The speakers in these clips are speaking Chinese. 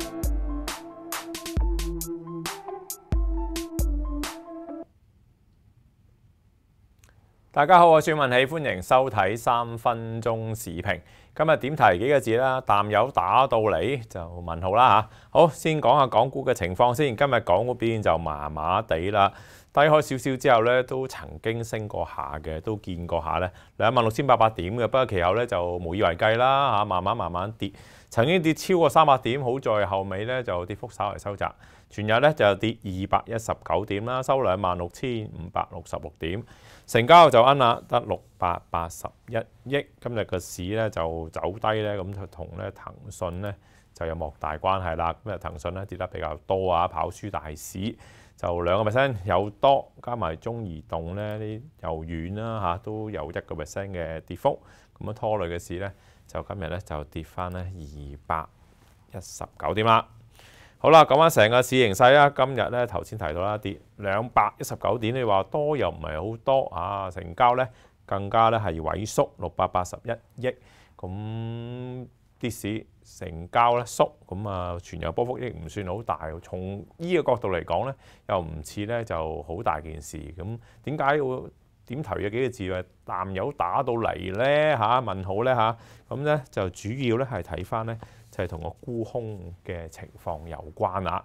you 大家好，我系文喜，欢迎收睇三分钟視頻。今日点提几个字啦，淡友打到你就问号啦吓。好，先讲下港股嘅情况先。今日港股表就麻麻地啦，低开少少之后咧，都曾经升过下嘅，都见过下咧，两万六千八百点嘅。不过其后咧就无以为继啦吓，慢慢慢慢跌，曾经跌超过三百点，好在后尾咧就跌幅手嚟收窄。全日咧就跌二百一十九點啦，收兩萬六千五百六十六點，成交就奀啦，得六百八十一億。今日個市咧就走低咧，咁就同咧騰訊咧就有莫大關係啦。咁啊騰訊咧跌得比較多啊，跑輸大市就兩個 percent 有多，加埋中移動咧啲又遠啦嚇，都有一個 percent 嘅跌幅，咁啊，拖累嘅市咧就今日咧就跌翻咧二百一十九點啦。好啦，講完成個市形勢啦，今日咧頭先提到啦，跌兩百一十九點，你話多又唔係好多啊，成交咧更加咧係萎縮六百八十一億，咁啲市成交咧縮，咁啊全日波幅亦唔算好大，從依個角度嚟講咧，又唔似咧就好大件事，咁點解會點頭嘅幾個字啊？蠟油打到嚟咧嚇，問號咧嚇，咁咧就主要咧係睇翻咧。就係同個沽空嘅情況有關啦，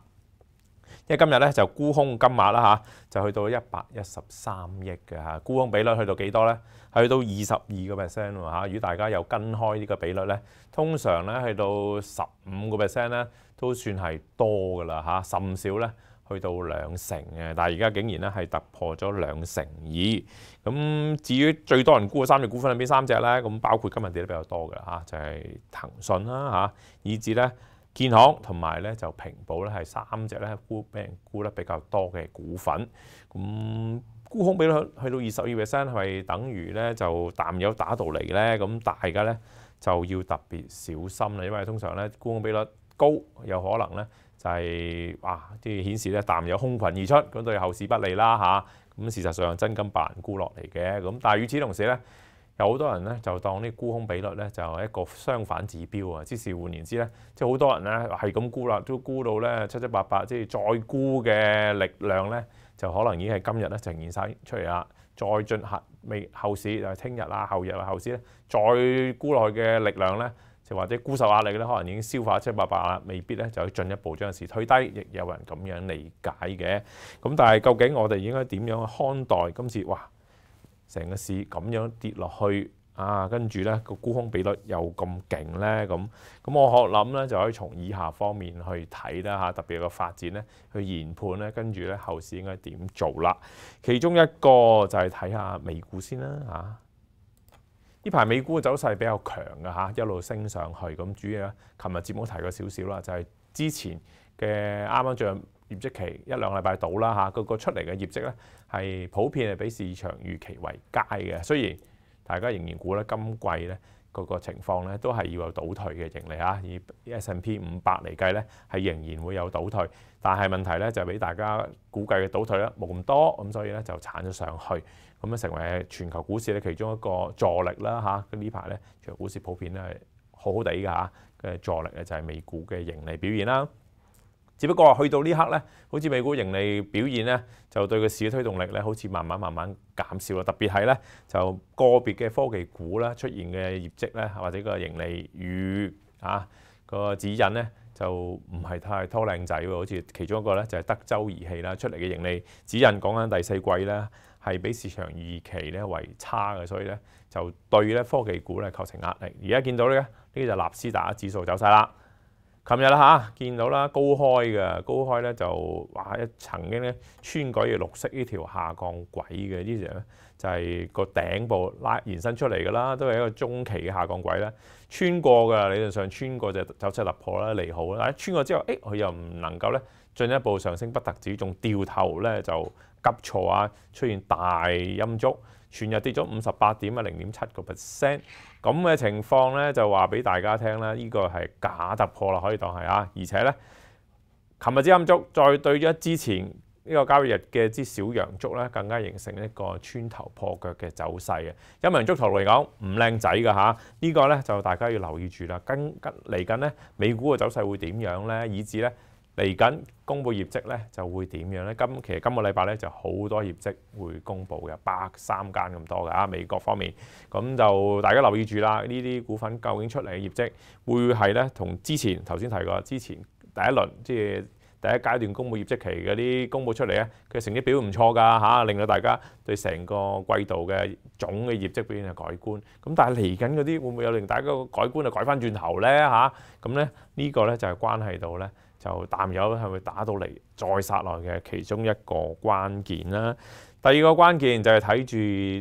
因為今日咧就沽空金額啦嚇，就去到一百一十三億嘅嚇，沽空比率去到幾多咧？去到二十二個 percent 喎嚇，如果大家有跟開呢個比率咧，通常咧去到十五個 percent 咧，都算係多噶啦嚇，甚少咧。去到兩成嘅，但係而家竟然咧係突破咗兩成二。咁至於最多人估嘅三隻股份係邊三隻咧？咁包括今日跌得比較多嘅嚇，就係騰訊啦嚇，以至咧建行同埋咧就平保咧係三隻咧沽，俾人估得比較多嘅股份。咁沽空比率去到二十二 percent 係咪等於咧就淡有打到嚟咧？咁大家咧就要特別小心啦，因為通常咧沽空比率高有可能咧。就係哇！係顯示咧，淡有空群而出，咁對後市不利啦嚇。咁事實上真金白銀沽落嚟嘅，咁但係與此同時咧，有好多人咧就當啲沽空比率咧就係一個相反指標啊。只是換言之咧，即係好多人咧係咁沽啦，都沽到咧七七八八，即係再沽嘅力量咧就可能已經係今日咧呈現曬出嚟啦。再進行未後市啊，聽日啊，後日啊，後市咧再沽落去嘅力量咧。就或者沽售壓力咧，可能已經消化七百八啦，未必咧就可以進一步將事推低，亦有人咁樣理解嘅。咁但係究竟我哋應該點樣看待今次？哇！成個市咁樣跌落去啊，跟住咧個沽空比率又咁勁咧，咁咁我可諗咧就可以從以下方面去睇啦嚇，特別個發展咧去研判咧，跟住咧後市應該點做啦。其中一個就係睇下美股先啦嚇。呢排美股嘅走勢比較強嘅嚇，一路升上去咁。主要咧，琴日節目提過少少啦，就係之前嘅啱啱進入業績期一兩個禮拜到啦嚇，個個出嚟嘅業績咧係普遍係比市場預期為佳嘅。雖然大家仍然估咧今季咧。個個情況咧，都係要有倒退嘅盈利啊，以 S p 5 0 P 五百嚟計咧，係仍然會有倒退，但係問題咧就俾大家估計嘅倒退咧冇咁多，咁所以咧就撐咗上去，咁咧成為全球股市咧其中一個助力啦嚇，咁呢排咧全球股市普遍咧好好地㗎嚇嘅助力咧就係美股嘅盈利表現啦。只不過去到呢刻咧，好似美股盈利表現咧，就對個市嘅推動力咧，好似慢慢慢慢減少啦。特別係咧，就個別嘅科技股啦出現嘅業績咧，或者個盈利與啊個指引咧，就唔係太拖靚仔喎。好似其中一個咧，就係德州儀器啦出嚟嘅盈利指引，講緊第四季咧係比市場預期咧為差嘅，所以咧就對咧科技股咧構成壓力。而家見到咧，呢個就纳斯達克指數走曬啦。琴日啦嚇，見到啦高開嘅，高開咧就哇一曾經咧穿過嘅綠色呢條下降軌嘅，呢時咧就係個頂部拉延伸出嚟嘅啦，都係一個中期嘅下降軌啦。穿過嘅理論上穿過就走勢突破啦，利好啦，穿過之後，誒佢又唔能夠咧進一步上升不特止，仲掉頭咧就急挫啊，出現大陰足，全日跌咗五十八點啊，零點七個 percent。咁嘅情況咧，就話俾大家聽啦，呢個係假突破啦，可以當係啊！而且咧，琴日支陰足再對咗之前呢個交易日嘅支小陽足咧，更加形成一個穿頭破腳嘅走勢啊！陰陽足圖嚟講唔靚仔嘅嚇，呢個咧就大家要留意住啦。跟跟嚟緊咧，美股嘅走勢會點樣咧？以至咧。嚟緊公佈業績咧，就會點樣咧？今其實今個禮拜咧就好多業績會公佈嘅，百三間咁多㗎、啊。美國方面咁就大家留意住啦。呢啲股份究竟出嚟嘅業績會係咧，同之前頭先提過之前第一輪即係第一階段公佈業績期嗰啲公佈出嚟咧嘅成績表唔錯㗎嚇，令到大家對成個季度嘅總嘅業績表現係改觀。咁但係嚟緊嗰啲會唔會有令大家改觀啊改翻轉頭咧嚇？咁咧呢個咧就係關係到咧。就淡油係会打到嚟再殺落嘅其中一個關鍵啦？第二個關鍵就係睇住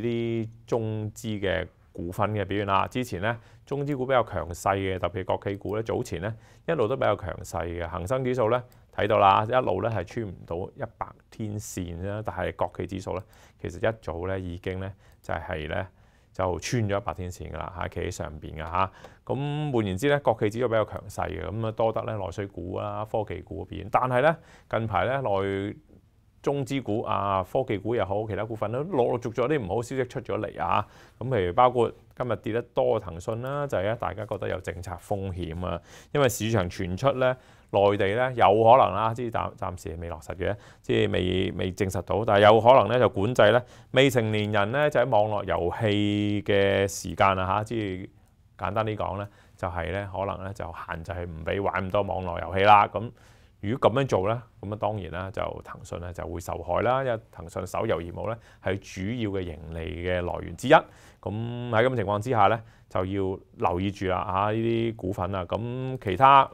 啲中資嘅股份嘅表現啦。之前咧中資股比較強勢嘅，特別國企股咧早前咧一路都比較強勢嘅。恒生指數咧睇到啦，一路咧係穿唔到一百天線啦，但係國企指數咧其實一早咧已經咧就係咧。就穿咗一百天線㗎啦嚇，企喺上邊㗎嚇。咁換言之咧，國企指數比較強勢嘅，咁啊多得咧內水股啊、科技股嗰邊。但係咧近排咧內中資股啊、科技股又好，其他股份都陸陸續續有啲唔好消息出咗嚟啊。咁譬如包括今日跌得多嘅騰訊啦，就係咧大家覺得有政策風險啊，因為市場傳出咧。內地咧有可能啦，即係暫暫時未落實嘅，即係未未證實到，但係有可能咧就管制咧，未成年人咧就喺網絡遊戲嘅時間啊，嚇，即係簡單啲講咧，就係咧可能咧就限制唔俾玩咁多網絡遊戲啦。咁如果咁樣做咧，咁啊當然啦，就騰訊咧就會受害啦，因為騰訊手遊業務咧係主要嘅盈利嘅來源之一。咁喺咁情況之下咧，就要留意住啦，嚇呢啲股份啊，咁其他。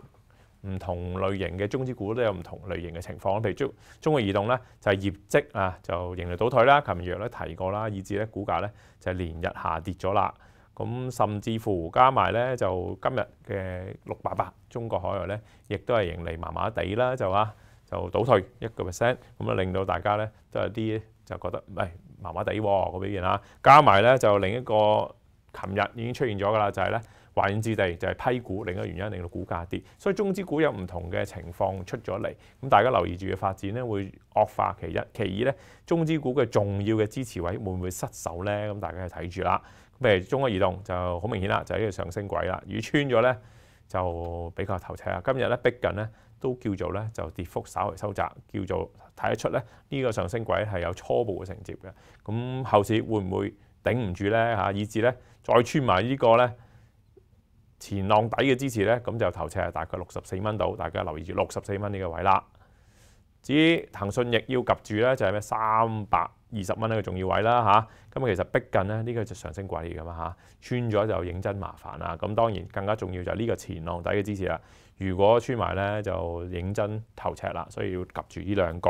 唔同類型嘅中資股都有唔同類型嘅情況，譬如中中國移動咧就係業績啊就盈利倒退啦，琴日咧提過啦，以至咧股價咧就連日下跌咗啦。咁甚至乎加埋咧就今日嘅六百八，中國海油咧亦都係盈利麻麻地啦，就啊就倒退一個 percent，咁啊令到大家咧都有啲就覺得唔係麻麻地個表現啊。加埋咧就另一個，琴日已經出現咗噶啦，就係咧。懷應之地就係批股，另一個原因令到股價跌，所以中資股有唔同嘅情況出咗嚟。咁大家留意住嘅發展咧，會惡化其一，其二咧，中資股嘅重要嘅支持位會唔會失守咧？咁大家就睇住啦。譬如中移動就好明顯啦，就喺呢個上升軌啦，如果穿咗咧就比較頭赤啦。今日咧逼近咧都叫做咧就跌幅稍為收窄，叫做睇得出咧呢個上升軌係有初步嘅承接嘅。咁後市會唔會頂唔住咧？以至咧再穿埋呢個咧？前浪底嘅支持咧，咁就頭赤係大概六十四蚊度，大家留意住六十四蚊呢個位啦。至於騰訊，亦要及住咧，就係咩三百二十蚊呢個重要位啦嚇。咁其實逼近咧，呢個就上升位噶嘛嚇，穿咗就認真麻煩啦。咁當然更加重要就係呢個前浪底嘅支持啦。如果穿埋咧，就認真頭赤啦。所以要及住呢兩個，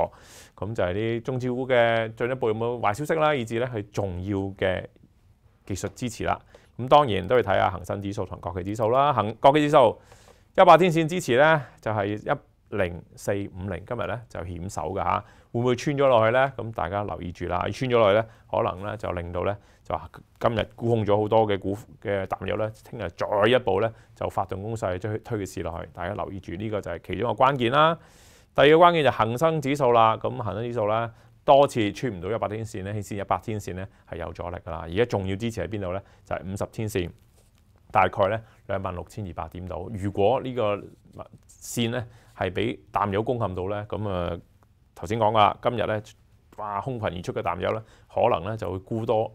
咁就係啲中資股嘅進一步有冇壞消息啦，以至咧係重要嘅技術支持啦。咁當然都要睇下恒生指數同國企指數啦，恆國企指數一百天線支持咧就係一零四五零，今日咧就險守嘅嚇，會唔會穿咗落去咧？咁大家留意住啦，穿咗落去咧，可能咧就令到咧就話今日沽空咗好多嘅股嘅淡藥咧，聽日再一步咧就發動攻勢將推嘅市落去，大家留意住呢個就係其中嘅關鍵啦。第二個關鍵就恒生指數啦，咁恒生指數呢。多次穿唔到一百天線咧，起先一百天線咧係有阻力噶啦。而家重要支持喺邊度咧？就係五十天線，大概咧兩萬六千二百點度。如果呢個線咧係俾淡油攻陷到咧，咁啊頭先講噶啦，今日咧哇空群而出嘅淡油咧，可能咧就會沽多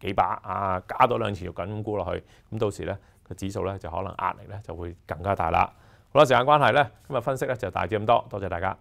幾百啊，加多兩條肉筋沽落去，咁到時咧個指數咧就可能壓力咧就會更加大啦。好啦，時間關係咧，今日分析咧就大致咁多，多謝大家。